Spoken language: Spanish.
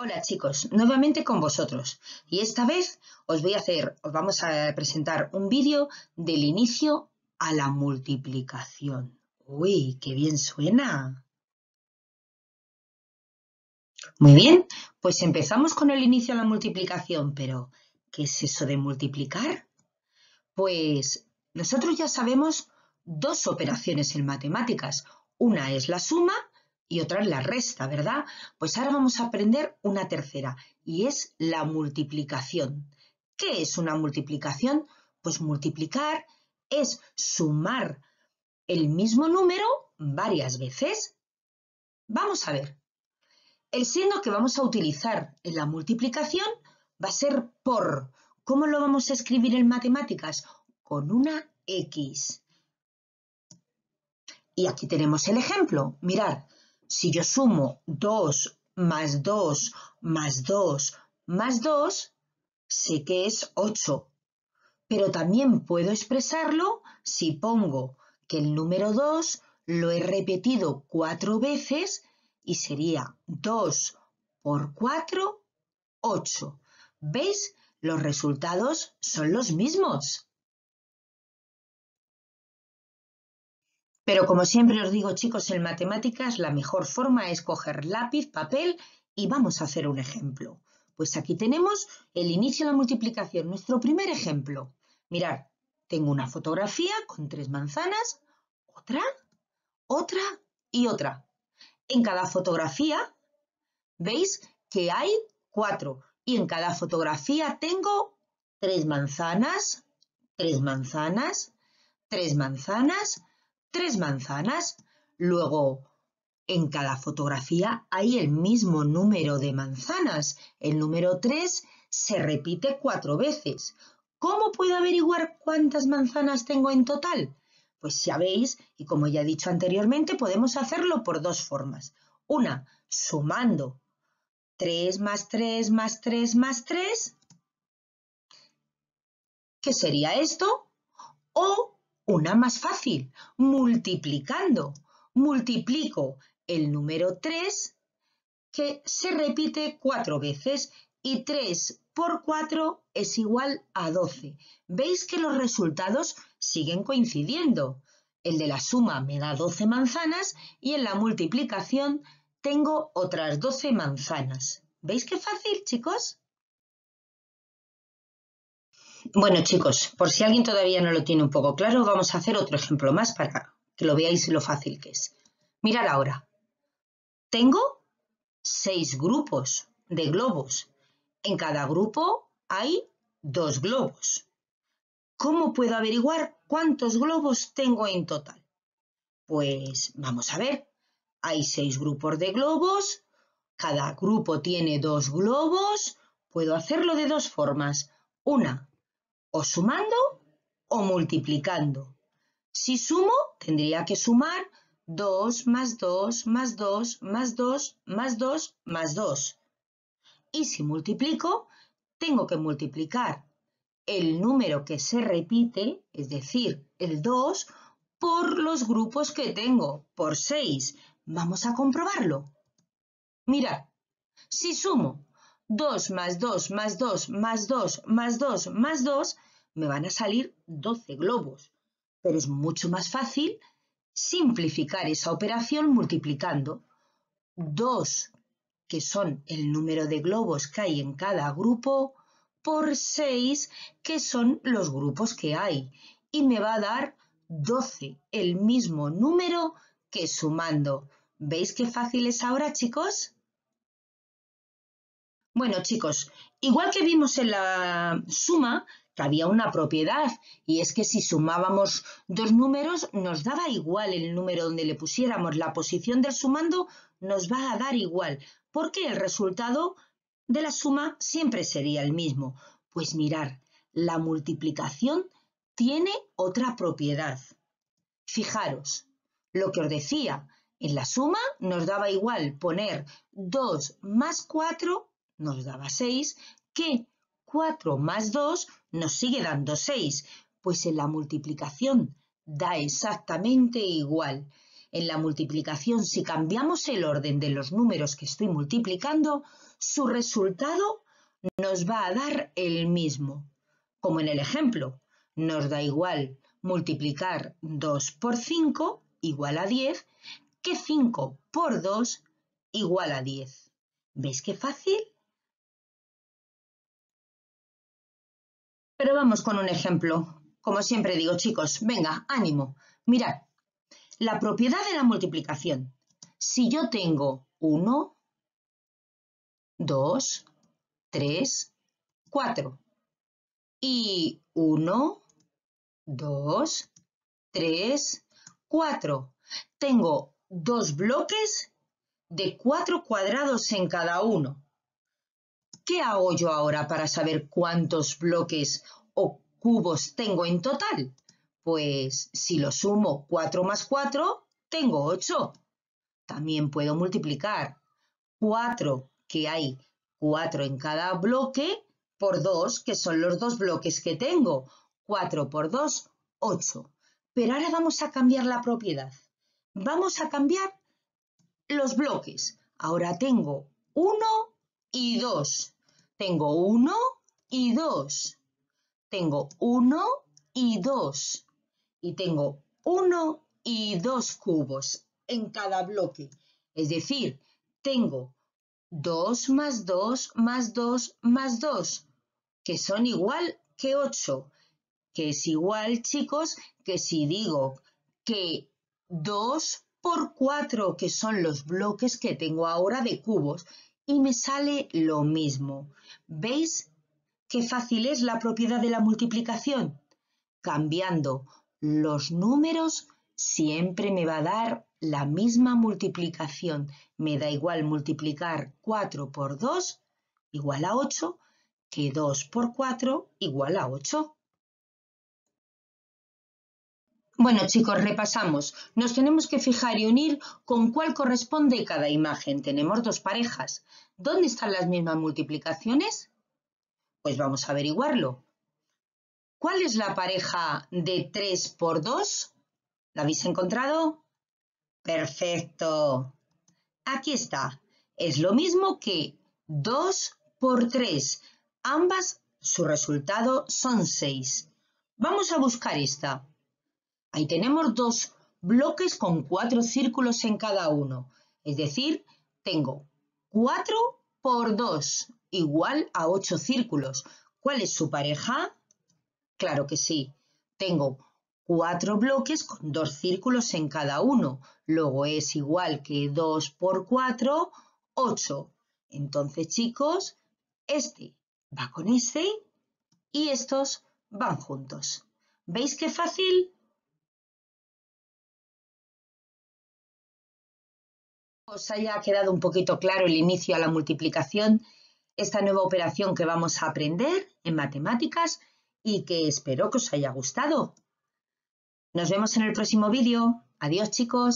Hola chicos, nuevamente con vosotros y esta vez os voy a hacer, os vamos a presentar un vídeo del inicio a la multiplicación. Uy, qué bien suena. Muy bien, pues empezamos con el inicio a la multiplicación, pero ¿qué es eso de multiplicar? Pues nosotros ya sabemos dos operaciones en matemáticas. Una es la suma y otra es la resta, ¿verdad? Pues ahora vamos a aprender una tercera y es la multiplicación. ¿Qué es una multiplicación? Pues multiplicar es sumar el mismo número varias veces. Vamos a ver. El signo que vamos a utilizar en la multiplicación va a ser por. ¿Cómo lo vamos a escribir en matemáticas? Con una X. Y aquí tenemos el ejemplo. Mirad. Si yo sumo 2 más 2 más 2 más 2, sé que es 8. Pero también puedo expresarlo si pongo que el número 2 lo he repetido cuatro veces y sería 2 por 4, 8. ¿Veis? Los resultados son los mismos. Pero como siempre os digo, chicos, en matemáticas la mejor forma es coger lápiz, papel y vamos a hacer un ejemplo. Pues aquí tenemos el inicio de la multiplicación, nuestro primer ejemplo. Mirad, tengo una fotografía con tres manzanas, otra, otra y otra. En cada fotografía veis que hay cuatro y en cada fotografía tengo tres manzanas, tres manzanas, tres manzanas, tres manzanas, luego en cada fotografía hay el mismo número de manzanas. El número 3 se repite cuatro veces. ¿Cómo puedo averiguar cuántas manzanas tengo en total? Pues ya veis, y como ya he dicho anteriormente, podemos hacerlo por dos formas. Una, sumando tres más tres más tres más tres, que sería esto, una más fácil, multiplicando. Multiplico el número 3, que se repite cuatro veces, y 3 por 4 es igual a 12. Veis que los resultados siguen coincidiendo. El de la suma me da 12 manzanas y en la multiplicación tengo otras 12 manzanas. ¿Veis qué fácil, chicos? Bueno, chicos, por si alguien todavía no lo tiene un poco claro, vamos a hacer otro ejemplo más para que lo veáis lo fácil que es. Mirad ahora. Tengo seis grupos de globos. En cada grupo hay dos globos. ¿Cómo puedo averiguar cuántos globos tengo en total? Pues vamos a ver. Hay seis grupos de globos. Cada grupo tiene dos globos. Puedo hacerlo de dos formas. Una, o sumando o multiplicando. Si sumo, tendría que sumar 2 más 2 más 2 más 2 más 2 más 2. Y si multiplico, tengo que multiplicar el número que se repite, es decir, el 2, por los grupos que tengo, por 6. Vamos a comprobarlo. Mirad, si sumo 2 más 2 más 2 más 2 más 2 más 2, me van a salir 12 globos. Pero es mucho más fácil simplificar esa operación multiplicando 2, que son el número de globos que hay en cada grupo, por 6, que son los grupos que hay. Y me va a dar 12, el mismo número que sumando. ¿Veis qué fácil es ahora, chicos? Bueno, chicos, igual que vimos en la suma que había una propiedad y es que si sumábamos dos números nos daba igual el número donde le pusiéramos la posición del sumando nos va a dar igual porque el resultado de la suma siempre sería el mismo. Pues mirar, la multiplicación tiene otra propiedad. Fijaros, lo que os decía, en la suma nos daba igual poner 2 más 4 nos daba 6, que 4 más 2 nos sigue dando 6, pues en la multiplicación da exactamente igual. En la multiplicación, si cambiamos el orden de los números que estoy multiplicando, su resultado nos va a dar el mismo. Como en el ejemplo, nos da igual multiplicar 2 por 5 igual a 10 que 5 por 2 igual a 10. ¿Veis qué fácil? Pero vamos con un ejemplo. Como siempre digo, chicos, venga, ánimo. Mirad, la propiedad de la multiplicación. Si yo tengo 1, 2, 3, 4 y 1, 2, 3, 4. Tengo dos bloques de cuatro cuadrados en cada uno. ¿Qué hago yo ahora para saber cuántos bloques o cubos tengo en total? Pues si lo sumo 4 más 4, tengo 8. También puedo multiplicar 4, que hay 4 en cada bloque, por 2, que son los dos bloques que tengo. 4 por 2, 8. Pero ahora vamos a cambiar la propiedad. Vamos a cambiar los bloques. Ahora tengo 1 y 2. Tengo 1 y 2, Tengo 1 y 2, Y tengo 1 y 2 cubos en cada bloque. Es decir, tengo 2 más 2 más 2 más 2, que son igual que 8, que es igual, chicos, que si digo que 2 por 4, que son los bloques que tengo ahora de cubos, y me sale lo mismo. ¿Veis qué fácil es la propiedad de la multiplicación? Cambiando los números siempre me va a dar la misma multiplicación. Me da igual multiplicar 4 por 2 igual a 8 que 2 por 4 igual a 8. Bueno chicos, repasamos. Nos tenemos que fijar y unir con cuál corresponde cada imagen. Tenemos dos parejas. ¿Dónde están las mismas multiplicaciones? Pues vamos a averiguarlo. ¿Cuál es la pareja de 3 por 2? ¿La habéis encontrado? Perfecto. Aquí está. Es lo mismo que 2 por 3. Ambas, su resultado son 6. Vamos a buscar esta. Ahí tenemos dos bloques con cuatro círculos en cada uno. Es decir, tengo cuatro por dos igual a ocho círculos. ¿Cuál es su pareja? Claro que sí. Tengo cuatro bloques con dos círculos en cada uno. Luego es igual que 2 por cuatro, ocho. Entonces, chicos, este va con este y estos van juntos. ¿Veis qué fácil? os haya quedado un poquito claro el inicio a la multiplicación, esta nueva operación que vamos a aprender en matemáticas y que espero que os haya gustado. Nos vemos en el próximo vídeo. Adiós chicos.